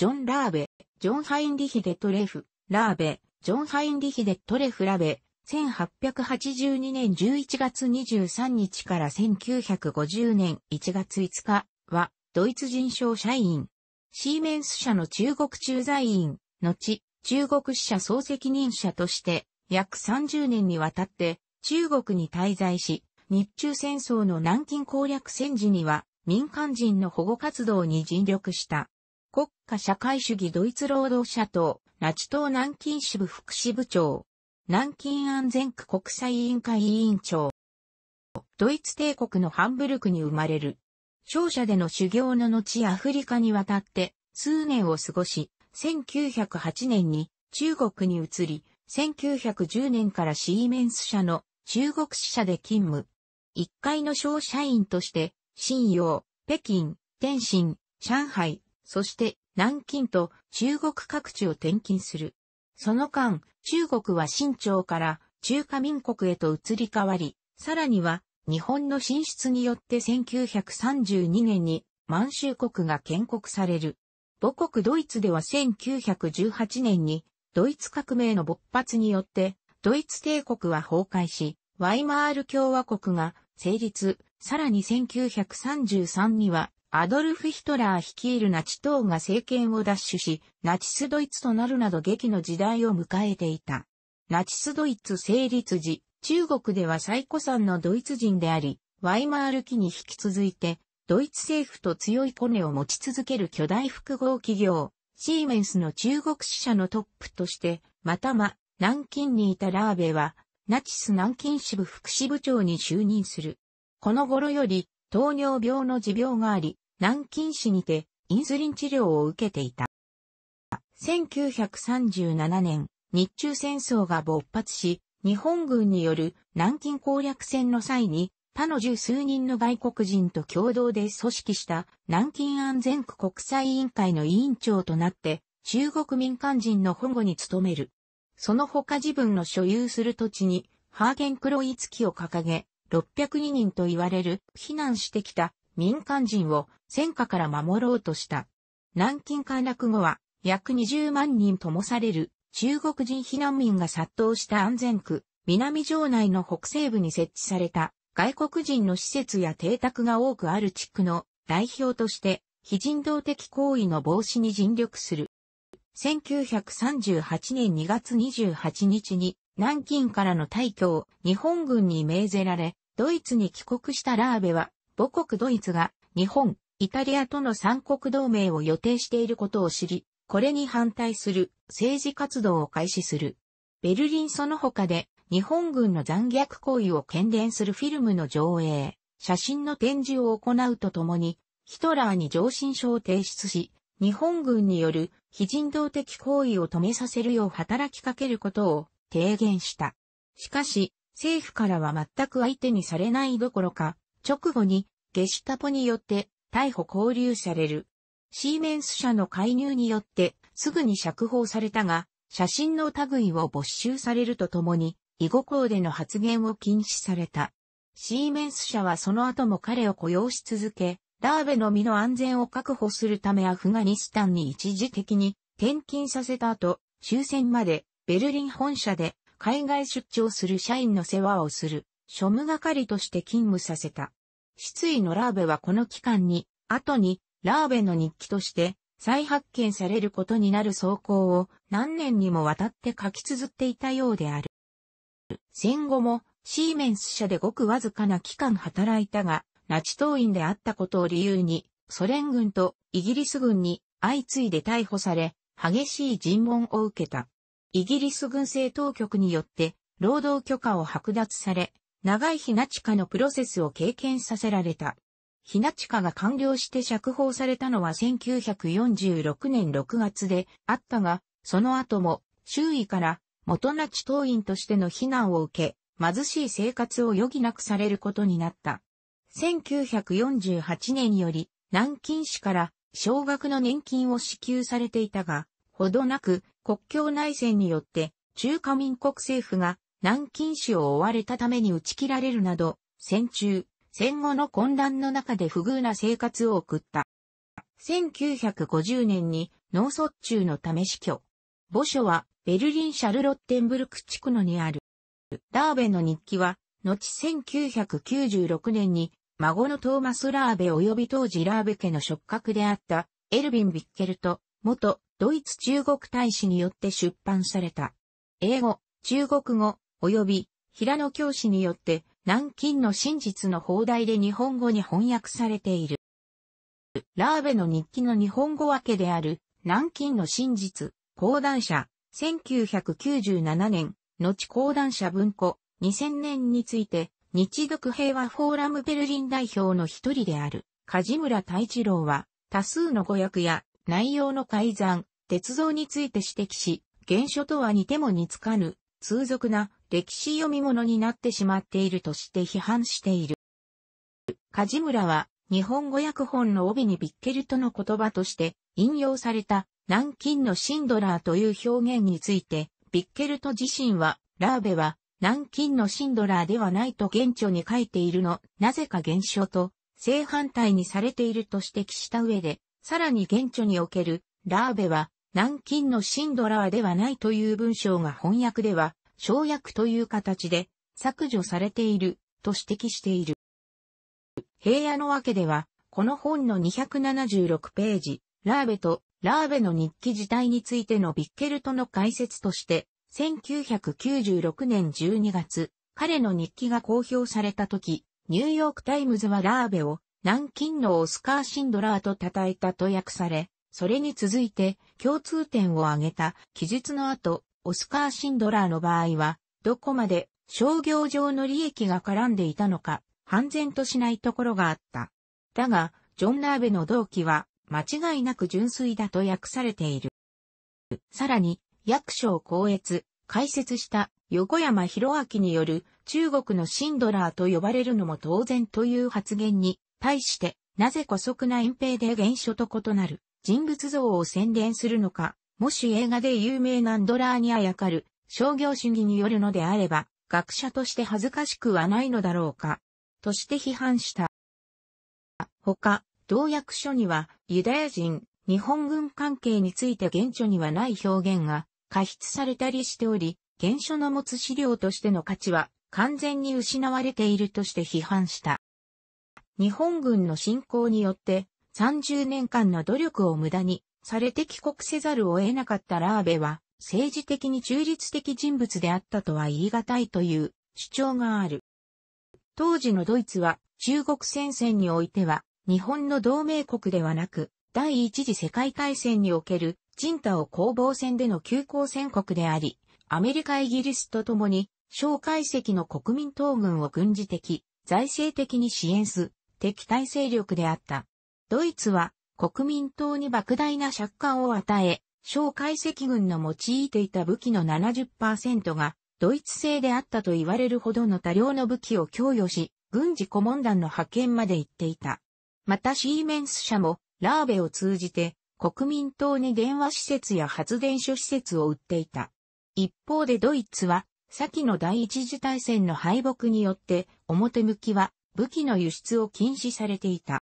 ジョン・ラーベ、ジョン・ハインリヒデトレフ、ラーベ、ジョン・ハインリヒデトレフ・ラベ、1882年11月23日から1950年1月5日は、ドイツ人商社員。シーメンス社の中国駐在員、後、中国支社総責任者として、約30年にわたって、中国に滞在し、日中戦争の南京攻略戦時には、民間人の保護活動に尽力した。国家社会主義ドイツ労働者党、ナチ党南京支部副支部長、南京安全区国際委員会委員長。ドイツ帝国のハンブルクに生まれる。商社での修行の後アフリカに渡って数年を過ごし、1908年に中国に移り、1910年からシーメンス社の中国支社で勤務。1階の商社員として、新洋、北京、天津、上海、そして南京と中国各地を転勤する。その間、中国は清朝から中華民国へと移り変わり、さらには日本の進出によって1932年に満州国が建国される。母国ドイツでは1918年にドイツ革命の勃発によってドイツ帝国は崩壊し、ワイマール共和国が成立、さらに1933にはアドルフ・ヒトラー率いるナチ党が政権を奪取し、ナチスドイツとなるなど劇の時代を迎えていた。ナチスドイツ成立時、中国では最古参のドイツ人であり、ワイマール期に引き続いて、ドイツ政府と強いコネを持ち続ける巨大複合企業、シーメンスの中国支社のトップとして、またま、南京にいたラーベは、ナチス南京支部副支部長に就任する。この頃より、糖尿病の持病があり、南京市にてインスリン治療を受けていた。1937年、日中戦争が勃発し、日本軍による南京攻略戦の際に、他の十数人の外国人と共同で組織した南京安全区国際委員会の委員長となって、中国民間人の保護に努める。その他自分の所有する土地に、ハーゲンクロイツキを掲げ、602人と言われる避難してきた民間人を戦火から守ろうとした。南京陥落後は約20万人ともされる中国人避難民が殺到した安全区、南城内の北西部に設置された外国人の施設や邸宅が多くある地区の代表として非人道的行為の防止に尽力する。1938年2月28日に南京からの退去を日本軍に命ぜられ、ドイツに帰国したラーベは、母国ドイツが日本、イタリアとの三国同盟を予定していることを知り、これに反対する政治活動を開始する。ベルリンその他で日本軍の残虐行為を懸念するフィルムの上映、写真の展示を行うとともに、ヒトラーに上申書を提出し、日本軍による非人道的行為を止めさせるよう働きかけることを提言した。しかし、政府からは全く相手にされないどころか、直後にゲシュタポによって逮捕拘留される。シーメンス社の介入によってすぐに釈放されたが、写真の類を没収されるとともに、囲碁校での発言を禁止された。シーメンス社はその後も彼を雇用し続け、ラーベの身の安全を確保するためアフガニスタンに一時的に転勤させた後、終戦までベルリン本社で海外出張する社員の世話をする、庶務係として勤務させた。失意のラーベはこの期間に、後に、ラーベの日記として、再発見されることになる走行を何年にもわたって書き綴っていたようである。戦後もシーメンス社でごくわずかな期間働いたが、ナチ党員であったことを理由に、ソ連軍とイギリス軍に相次いで逮捕され、激しい尋問を受けた。イギリス軍政当局によって労働許可を剥奪され、長いひな地下のプロセスを経験させられた。ひな地下が完了して釈放されたのは1946年6月であったが、その後も周囲から元那ち党員としての非難を受け、貧しい生活を余儀なくされることになった。1948年より南京市から少額の年金を支給されていたが、ほどなく国境内戦によって中華民国政府が南京市を追われたために打ち切られるなど、戦中、戦後の混乱の中で不遇な生活を送った。1950年に脳卒中のため死去。墓所はベルリン・シャルロッテンブルク地区のにある。ラーベの日記は、後1996年に孫のトーマス・ラーベ及び当時ラーベ家の触覚であったエルビン・ビッケルと元ドイツ中国大使によって出版された。英語、中国語、及び平野教師によって南京の真実の放題で日本語に翻訳されている。ラーベの日記の日本語訳である南京の真実、講談社、1997年、後講談社文庫、2000年について、日読平和フォーラムベルリン代表の一人である、梶村太一郎は、多数の語訳や内容の改ざん、鉄道について指摘し、原書とは似ても似つかぬ、通俗な歴史読み物になってしまっているとして批判している。梶村は、日本語訳本の帯にビッケルトの言葉として引用された南京のシンドラーという表現について、ビッケルト自身は、ラーベは南京のシンドラーではないと現著に書いているの、なぜか現象と正反対にされていると指摘した上で、さらに現著におけるラーベは南京のシンドラーではないという文章が翻訳では、省略という形で削除されていると指摘している。平野のわけでは、この本の276ページ、ラーベとラーベの日記自体についてのビッケルトの解説として、1996年12月、彼の日記が公表された時、ニューヨークタイムズはラーベを南京のオスカー・シンドラーと称えたと訳され、それに続いて共通点を挙げた記述の後、オスカー・シンドラーの場合は、どこまで商業上の利益が絡んでいたのか、判然としないところがあった。だが、ジョン・ラーベの動機は、間違いなく純粋だと訳されている。さらに、役所公越、解説した横山博明による中国のシンドラーと呼ばれるのも当然という発言に対して、なぜ古速な隠蔽で現象と異なる人物像を宣伝するのか、もし映画で有名なンドラーにあやかる商業主義によるのであれば、学者として恥ずかしくはないのだろうか、として批判した。他、同訳書には、ユダヤ人、日本軍関係について原著にはない表現が過失されたりしており、原書の持つ資料としての価値は完全に失われているとして批判した。日本軍の侵攻によって30年間の努力を無駄にされて帰国せざるを得なかったラーベは、政治的に中立的人物であったとは言い難いという主張がある。当時のドイツは中国戦線においては日本の同盟国ではなく第一次世界大戦における人太を攻防戦での休校戦国であり、アメリカイギリスと共に小介石の国民党軍を軍事的、財政的に支援す敵対勢力であった。ドイツは国民党に莫大な借款を与え、小解析軍の用いていた武器の70%がドイツ製であったと言われるほどの多量の武器を供与し、軍事顧問団の派遣まで行っていた。またシーメンス社もラーベを通じて国民党に電話施設や発電所施設を売っていた。一方でドイツは先の第一次大戦の敗北によって表向きは武器の輸出を禁止されていた。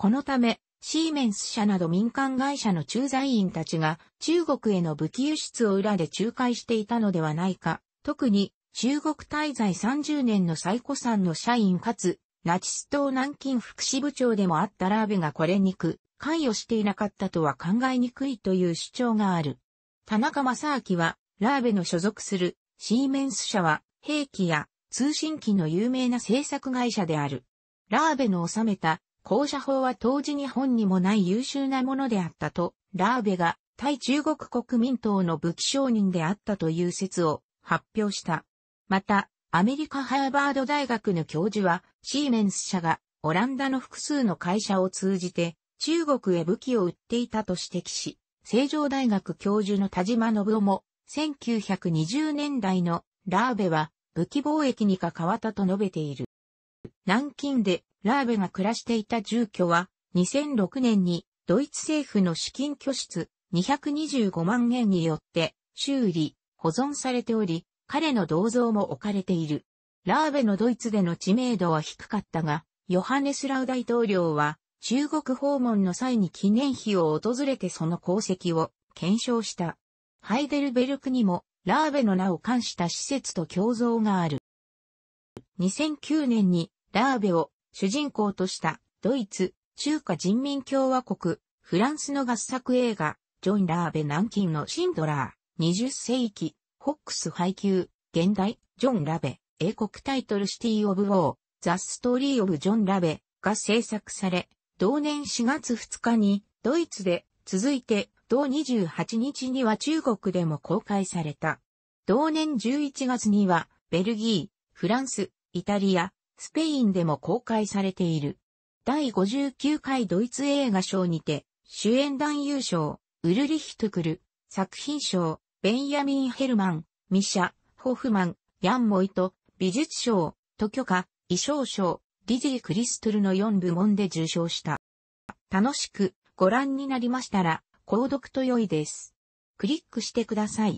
このため、シーメンス社など民間会社の駐在員たちが中国への武器輸出を裏で仲介していたのではないか。特に中国滞在30年の最古産の社員かつナチス党南京副支部長でもあったラーベがこれにく関与していなかったとは考えにくいという主張がある。田中正明はラーベの所属するシーメンス社は兵器や通信機の有名な製作会社である。ラーベの収めた校舎法は当時日本にもない優秀なものであったと、ラーベが対中国国民党の武器商人であったという説を発表した。また、アメリカハーバード大学の教授は、シーメンス社がオランダの複数の会社を通じて中国へ武器を売っていたと指摘し、成城大学教授の田島信夫も、1920年代のラーベは武器貿易に関わったと述べている。南京でラーベが暮らしていた住居は、2006年にドイツ政府の資金拠出225万円によって修理、保存されており、彼の銅像も置かれている。ラーベのドイツでの知名度は低かったが、ヨハネスラウ大統領は中国訪問の際に記念碑を訪れてその功績を検証した。ハイデルベルクにもラーベの名を冠した施設と胸像がある。2009年にラーベを主人公としたドイツ、中華人民共和国、フランスの合作映画、ジョン・ラーベ南京のシンドラー、20世紀、ホックス配給、現代、ジョン・ラベ、英国タイトルシティ・オブ・ウォー、ザ・ストーリー・オブ・ジョン・ラベが制作され、同年4月2日にドイツで続いて同28日には中国でも公開された。同年11月にはベルギー、フランス、イタリア、スペインでも公開されている。第59回ドイツ映画賞にて、主演男優賞、ウルリヒトクル、作品賞、ベンヤミン・ヘルマン、ミシャ、ホフマン、ヤンモイと、美術賞、都許可、衣装賞、ディジー・クリストルの4部門で受賞した。楽しくご覧になりましたら、購読と良いです。クリックしてください。